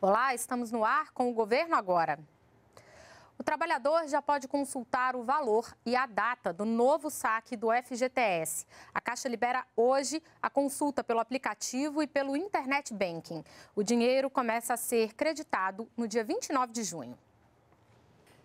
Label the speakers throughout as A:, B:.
A: Olá, estamos no ar com o governo agora. O trabalhador já pode consultar o valor e a data do novo saque do FGTS. A Caixa libera hoje a consulta pelo aplicativo e pelo Internet Banking. O dinheiro começa a ser creditado no dia 29 de junho.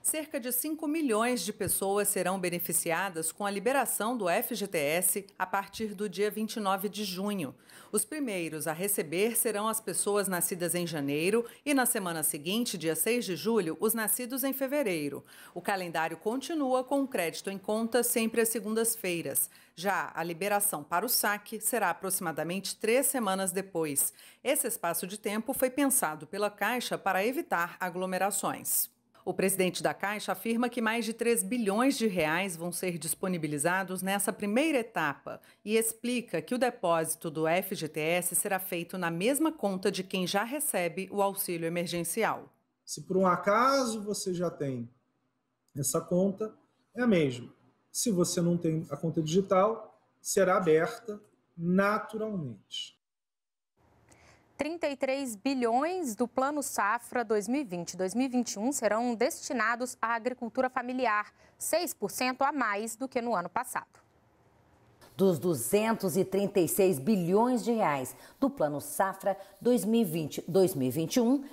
B: Cerca de 5 milhões de pessoas serão beneficiadas com a liberação do FGTS a partir do dia 29 de junho. Os primeiros a receber serão as pessoas nascidas em janeiro e, na semana seguinte, dia 6 de julho, os nascidos em fevereiro. O calendário continua com o crédito em conta sempre às segundas-feiras. Já a liberação para o saque será aproximadamente três semanas depois. Esse espaço de tempo foi pensado pela Caixa para evitar aglomerações. O presidente da Caixa afirma que mais de 3 bilhões de reais vão ser disponibilizados nessa primeira etapa e explica que o depósito do FGTS será feito na mesma conta de quem já recebe o auxílio emergencial.
A: Se por um acaso você já tem essa conta, é a mesma. Se você não tem a conta digital, será aberta naturalmente. 33 bilhões do Plano Safra 2020-2021 serão destinados à agricultura familiar, 6% a mais do que no ano passado.
C: Dos 236 bilhões de reais do Plano Safra 2020-2021,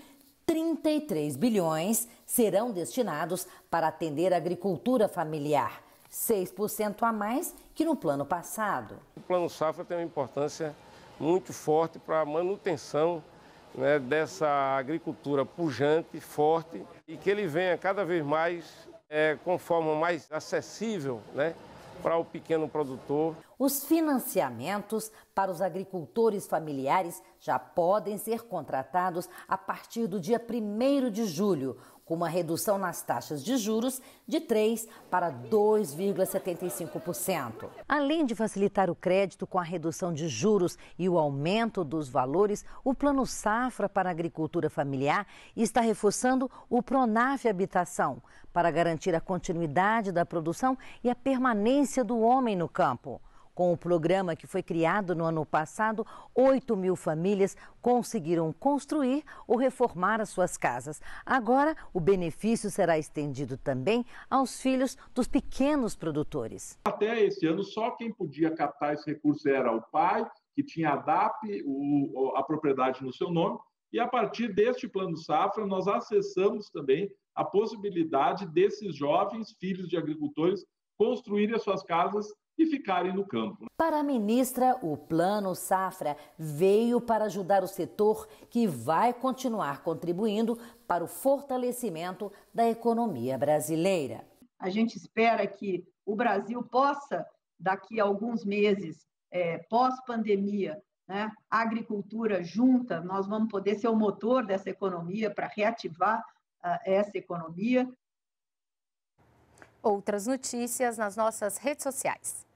C: 33 bilhões serão destinados para atender a agricultura familiar, 6% a mais que no plano
B: passado. O Plano Safra tem uma importância muito forte para a manutenção né, dessa agricultura pujante, forte, e que ele venha cada vez mais é, com forma mais acessível né, para o pequeno produtor.
C: Os financiamentos para os agricultores familiares já podem ser contratados a partir do dia 1 de julho, com uma redução nas taxas de juros de 3 para 2,75%. Além de facilitar o crédito com a redução de juros e o aumento dos valores, o Plano Safra para a Agricultura Familiar está reforçando o Pronaf Habitação para garantir a continuidade da produção e a permanência do homem no campo. Com o programa que foi criado no ano passado, 8 mil famílias conseguiram construir ou reformar as suas casas. Agora, o benefício será estendido também aos filhos dos pequenos produtores.
A: Até esse ano, só quem
B: podia captar esse recurso era o pai, que tinha a DAP, o, a propriedade no seu nome. E a partir deste plano safra, nós acessamos também a possibilidade desses jovens, filhos de agricultores, construírem as suas casas e ficarem no campo. Né?
C: Para a ministra, o Plano Safra veio para ajudar o setor que vai continuar contribuindo para o fortalecimento da economia
B: brasileira. A gente espera que o Brasil possa, daqui a alguns meses, é, pós-pandemia, né, a agricultura junta, nós vamos poder ser o motor dessa economia para reativar uh, essa economia.
A: Outras notícias nas nossas redes sociais.